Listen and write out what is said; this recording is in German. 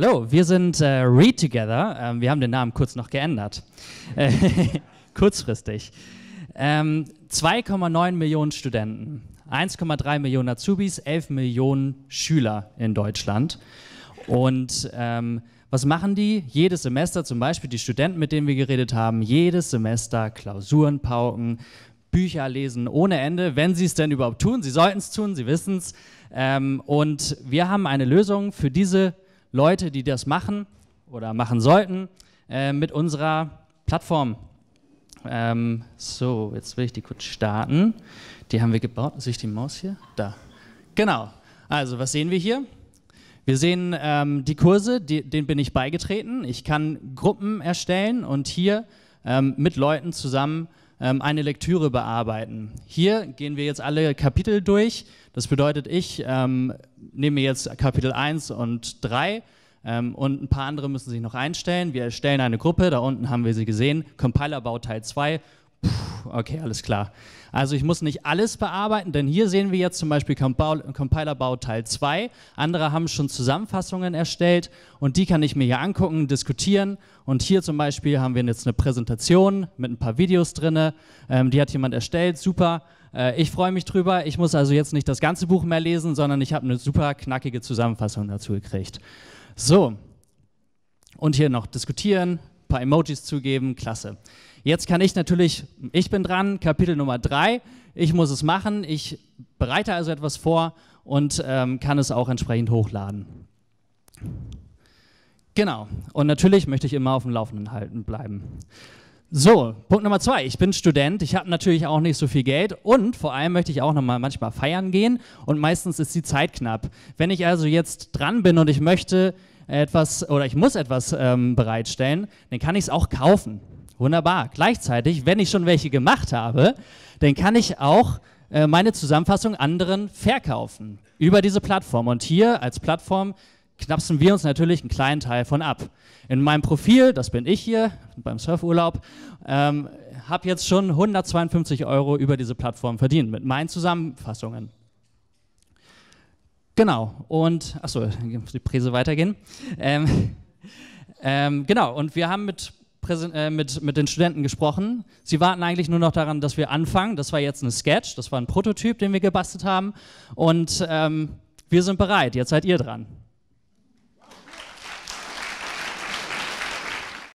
Hallo, wir sind äh, Read Together. Ähm, wir haben den Namen kurz noch geändert. Kurzfristig. Ähm, 2,9 Millionen Studenten, 1,3 Millionen Azubis, 11 Millionen Schüler in Deutschland. Und ähm, was machen die? Jedes Semester, zum Beispiel die Studenten, mit denen wir geredet haben, jedes Semester Klausuren pauken, Bücher lesen ohne Ende, wenn sie es denn überhaupt tun. Sie sollten es tun, sie wissen es. Ähm, und wir haben eine Lösung für diese Leute, die das machen oder machen sollten, äh, mit unserer Plattform. Ähm, so, jetzt will ich die kurz starten. Die haben wir gebaut. Sehe ich die Maus hier? Da. Genau. Also, was sehen wir hier? Wir sehen ähm, die Kurse, die, denen bin ich beigetreten. Ich kann Gruppen erstellen und hier ähm, mit Leuten zusammen ähm, eine Lektüre bearbeiten. Hier gehen wir jetzt alle Kapitel durch. Das bedeutet, ich ähm, nehme jetzt Kapitel 1 und 3 ähm, und ein paar andere müssen sich noch einstellen. Wir erstellen eine Gruppe, da unten haben wir sie gesehen. Compiler baut Teil 2 Okay, alles klar. Also ich muss nicht alles bearbeiten, denn hier sehen wir jetzt zum Beispiel Compilerbau Teil 2. Andere haben schon Zusammenfassungen erstellt und die kann ich mir hier angucken, diskutieren. Und hier zum Beispiel haben wir jetzt eine Präsentation mit ein paar Videos drin. Ähm, die hat jemand erstellt, super. Äh, ich freue mich drüber. Ich muss also jetzt nicht das ganze Buch mehr lesen, sondern ich habe eine super knackige Zusammenfassung dazu gekriegt. So, und hier noch diskutieren, ein paar Emojis zugeben, klasse. Jetzt kann ich natürlich, ich bin dran, Kapitel Nummer 3, ich muss es machen, ich bereite also etwas vor und ähm, kann es auch entsprechend hochladen. Genau, und natürlich möchte ich immer auf dem Laufenden halten bleiben. So, Punkt Nummer zwei. Ich bin Student, ich habe natürlich auch nicht so viel Geld und vor allem möchte ich auch nochmal manchmal feiern gehen und meistens ist die Zeit knapp. Wenn ich also jetzt dran bin und ich möchte etwas oder ich muss etwas ähm, bereitstellen, dann kann ich es auch kaufen. Wunderbar. Gleichzeitig, wenn ich schon welche gemacht habe, dann kann ich auch äh, meine Zusammenfassung anderen verkaufen über diese Plattform. Und hier als Plattform knapsen wir uns natürlich einen kleinen Teil von ab. In meinem Profil, das bin ich hier beim Surfurlaub, ähm, habe jetzt schon 152 Euro über diese Plattform verdient mit meinen Zusammenfassungen. Genau, und achso, die Präse weitergehen. Ähm, ähm, genau, und wir haben mit, äh, mit, mit den Studenten gesprochen. Sie warten eigentlich nur noch daran, dass wir anfangen. Das war jetzt ein Sketch, das war ein Prototyp, den wir gebastelt haben. Und ähm, wir sind bereit, jetzt seid ihr dran.